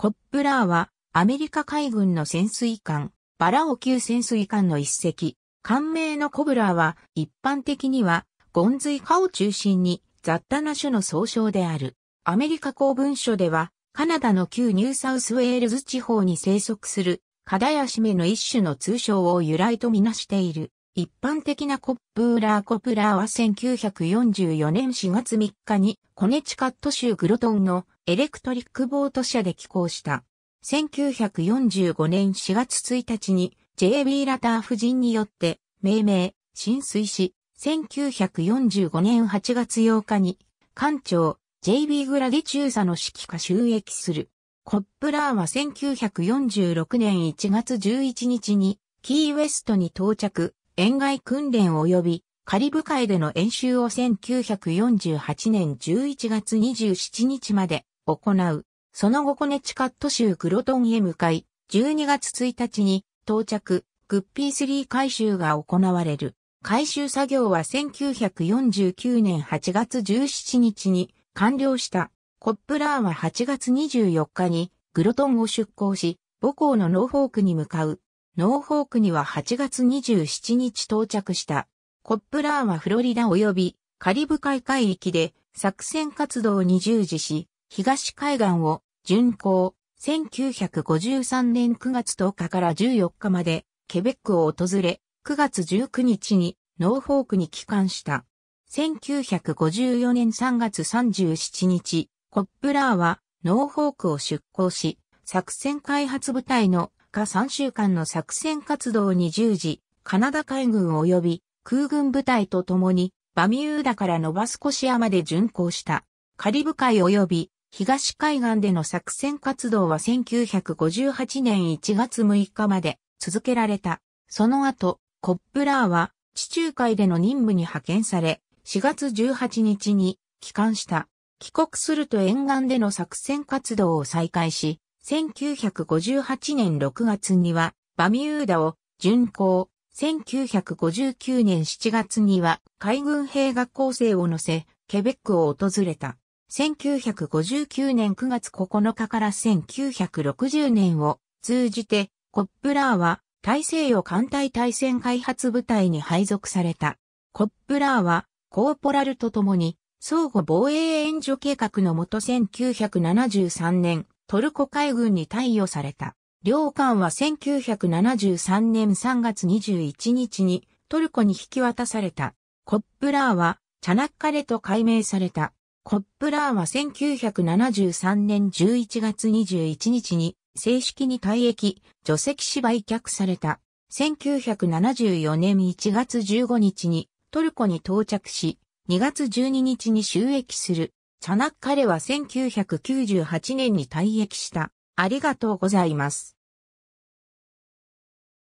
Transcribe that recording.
コップラーは、アメリカ海軍の潜水艦、バラオ級潜水艦の一隻。艦名のコブラーは、一般的には、ゴンズイカを中心に、雑多な種の総称である。アメリカ公文書では、カナダの旧ニューサウスウェールズ地方に生息する、カダヤシメの一種の通称を由来とみなしている。一般的なコップラーコプラーは1944年4月3日にコネチカット州グロトンのエレクトリックボート社で寄港した。1945年4月1日に J.B. ラター夫人によって命名、浸水し、1945年8月8日に艦長 J.B. グラディ中佐の指揮下収益する。コップラーは1946年1月11日にキーウェストに到着、沿岸訓練及びカリブ海での演習を1948年11月27日まで行う。その後コネチカット州グロトンへ向かい、12月1日に到着、グッピー3回収が行われる。回収作業は1949年8月17日に完了した。コップラーは8月24日にグロトンを出港し、母校のノーフォークに向かう。ノーフォークには8月27日到着した。コップラーはフロリダ及びカリブ海海域で作戦活動に従事し、東海岸を巡航、1953年9月10日から14日まで、ケベックを訪れ、9月19日にノーフォークに帰還した。1954年3月37日、コップラーはノーフォークを出港し、作戦開発部隊の下3週間の作戦活動に従事、カナダ海軍及び空軍部隊と共にバミューダからノバスコシアまで巡航した。カリブ海及び東海岸での作戦活動は1958年1月6日まで続けられた。その後、コップラーは地中海での任務に派遣され、4月18日に帰還した。帰国すると沿岸での作戦活動を再開し、1958年6月にはバミューダを巡航、1959年7月には海軍兵学校生を乗せ、ケベックを訪れた。1959年9月9日から1960年を通じて、コップラーは大西洋艦隊対戦開発部隊に配属された。コップラーは、コーポラルと共に、相互防衛援助計画のもと1973年、トルコ海軍に対応された。両艦は1973年3月21日にトルコに引き渡された。コップラーはチャナッカレと改名された。コップラーは1973年11月21日に正式に退役、除籍し売却された。1974年1月15日にトルコに到着し、2月12日に収益する。チャナッカレは1998年に退役した。ありがとうございます。